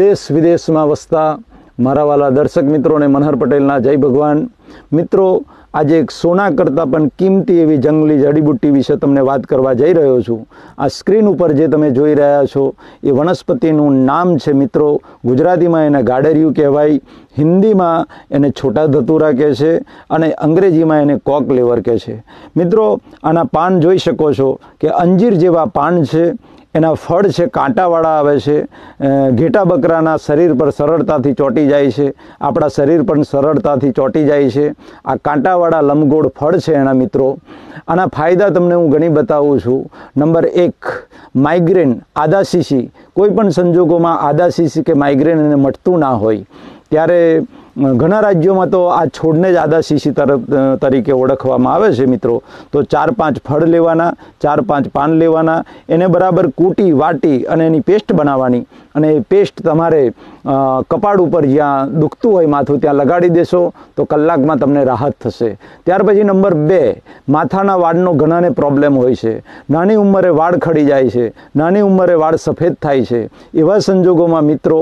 દેશ વિદેશમાં વસતા મારા વાલા દર્શક મિત્રોને મનહર પટેલના જય ભગવાન મિત્રો આજે એક સોના કરતાં પણ કિંમતી એવી જંગલી જડીબુટ્ટી વિશે તમને વાત કરવા જઈ રહ્યો છું આ સ્ક્રીન ઉપર જે તમે જોઈ રહ્યા છો એ વનસ્પતિનું નામ છે મિત્રો ગુજરાતીમાં એને ગાડરિયું કહેવાય હિન્દીમાં એને છોટા ધતુરા કહે છે અને અંગ્રેજીમાં એને કોક લેવર કહે છે મિત્રો આના પાન જોઈ શકો છો કે અંજીર જેવા પાન છે એના ફળ છે કાંટાવાળા આવે છે ઘેટા બકરાના શરીર પર સરળતાથી ચોંટી જાય છે આપણા શરીર પણ સરળતાથી ચોંટી જાય છે આ કાંટાવાળા લંબગોળ ફળ છે એના મિત્રો આના ફાયદા તમને હું ઘણી બતાવું છું નંબર એક માઇગ્રેન આદા શીશી કોઈ પણ સંજોગોમાં આદા કે માઇગ્રેન એને મટતું ના હોય ત્યારે ઘણા રાજ્યોમાં તો આ છોડને જ આદા શીશી તરફ તરીકે ઓળખવામાં આવે છે મિત્રો તો ચાર પાંચ ફળ લેવાના ચાર પાંચ પાન લેવાના એને બરાબર કૂટી વાટી અને એની પેસ્ટ બનાવવાની અને એ પેસ્ટ તમારે કપાળ ઉપર જ્યાં દુખતું હોય માથું ત્યાં લગાડી દેશો તો કલાકમાં તમને રાહત થશે ત્યાર પછી નંબર બે માથાના વાળનો ઘણાને પ્રોબ્લેમ હોય છે નાની ઉંમરે વાળ ખડી જાય છે નાની ઉંમરે વાળ સફેદ થાય છે એવા સંજોગોમાં મિત્રો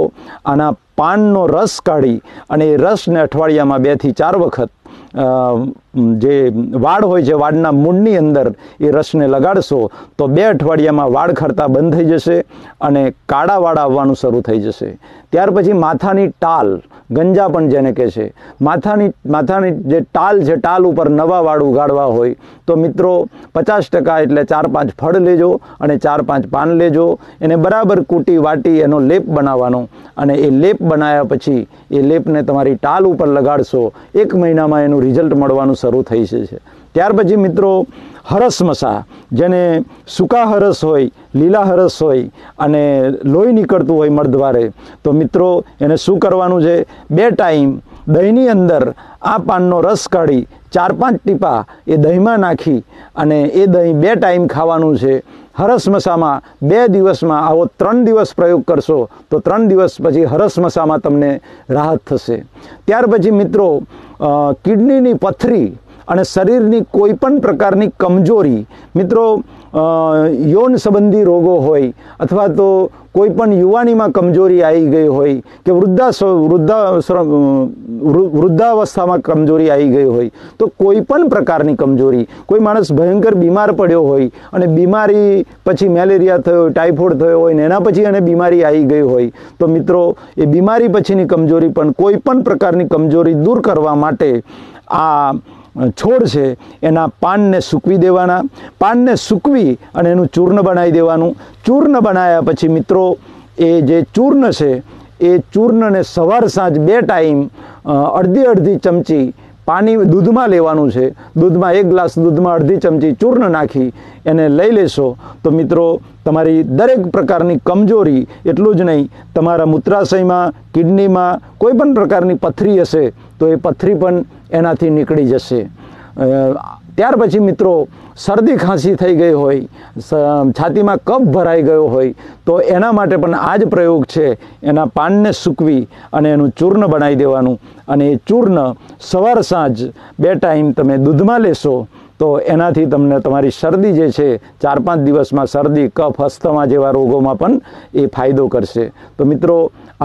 આના પાનનો રસ કાઢી અને એ રસને અઠવાડિયામાં બેથી ચાર વખત જે વાડ હોય છે વાડના મૂળની અંદર એ રસને લગાડશો તો બે અઠવાડિયામાં વાડ ખરતા બંધ થઈ જશે અને કાળા વાડ આવવાનું શરૂ થઈ જશે ત્યાર પછી માથાની ટાલ ગંજા પણ જેને કહે છે માથાની માથાની જે ટાલ છે ટાલ ઉપર નવા વાડ ઉગાડવા હોય તો મિત્રો પચાસ ટકા એટલે ચાર પાંચ ફળ લેજો અને ચાર પાંચ પાન લેજો એને બરાબર કૂટી વાટી એનો લેપ બનાવવાનો અને એ લેપ બનાવ્યા પછી એ લેપને તમારી ટાલ ઉપર લગાડશો એક મહિનામાં મહિનામાં એનું રિઝલ્ટ મળવાનું શરૂ થઈ છે ત્યાર પછી મિત્રો હરસ મસા જેને સૂકા હરસ હોય લીલા હરસ હોય અને લોહી નીકળતું હોય મળદ્વારે તો મિત્રો એને શું કરવાનું છે બે ટાઈમ દહીંની અંદર આ પાનનો રસ કાઢી ચાર પાંચ ટીપા એ દહીંમાં નાખી અને એ દહીં બે ટાઈમ ખાવાનું છે હરસમસામાં બે દિવસમાં આવો ત્રણ દિવસ પ્રયોગ કરશો તો ત્રણ દિવસ પછી હરસમસામાં તમને રાહત થશે ત્યાર પછી મિત્રો કિડનીની પથરી અને શરીરની કોઈ પણ પ્રકારની કમજોરી મિત્રો યૌન સંબંધી રોગો હોય અથવા તો કોઈ પણ યુવાનીમાં કમજોરી આવી ગઈ હોય કે વૃદ્ધા વૃદ્ધા વૃદ્ધાવસ્થામાં કમજોરી આવી ગઈ હોય તો કોઈ પણ પ્રકારની કમજોરી કોઈ માણસ ભયંકર બીમાર પડ્યો હોય અને બીમારી પછી મેલેરિયા થયો ટાઇફોઇડ થયો હોય ને એના પછી એને બીમારી આવી ગઈ હોય તો મિત્રો એ બીમારી પછીની કમજોરી પણ કોઈ પણ પ્રકારની કમજોરી દૂર કરવા માટે આ છોડ છે એના પાનને સૂકવી દેવાના પાનને સૂકવી અને એનું ચૂર્ણ બનાવી દેવાનું ચૂર્ણ બનાવ્યા પછી મિત્રો એ જે ચૂર્ણ છે એ ચૂર્ણને સવાર સાંજ બે ટાઈમ અડધી અડધી ચમચી પાણી દૂધમાં લેવાનું છે દૂધમાં એક ગ્લાસ દૂધમાં અડધી ચમચી ચૂર્ણ નાખી એને લઈ લેશો તો મિત્રો તમારી દરેક પ્રકારની કમજોરી એટલું જ નહીં તમારા મૂત્રાશયમાં કિડનીમાં કોઈ પણ પ્રકારની પથરી હશે તો એ પથરી પણ એનાથી નીકળી જશે ત્યાર પછી મિત્રો શરદી ખાંસી થઈ ગઈ હોય છાતીમાં કફ ભરાઈ ગયો હોય તો એના માટે પણ આ જ પ્રયોગ છે એના પાનને સૂકવી અને એનું ચૂર્ણ બનાવી દેવાનું અને એ ચૂર્ણ સવાર સાંજ બે ટાઈમ તમે દૂધમાં લેશો તો એનાથી તમને તમારી શરદી જે છે ચાર પાંચ દિવસમાં શરદી કફ હસ્તમા જેવા રોગોમાં પણ એ ફાયદો કરશે તો મિત્રો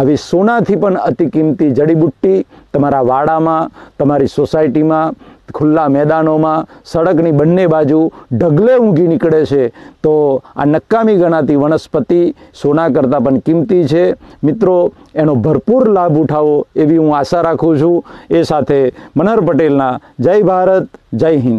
આવી સોનાથી પણ અતિ કિંમતી જડીબુટ્ટી તમારા વાડામાં તમારી સોસાયટીમાં ખુલ્લા મેદાનોમાં સડકની બંને બાજુ ઢગલે ઊંઘી નીકળે છે તો આ નકામી ગણાતી વનસ્પતિ સોના કરતાં પણ કિંમતી છે મિત્રો એનો ભરપૂર લાભ ઉઠાવો એવી હું આશા રાખું છું એ સાથે મનહર પટેલના જય ભારત જય હિન્દ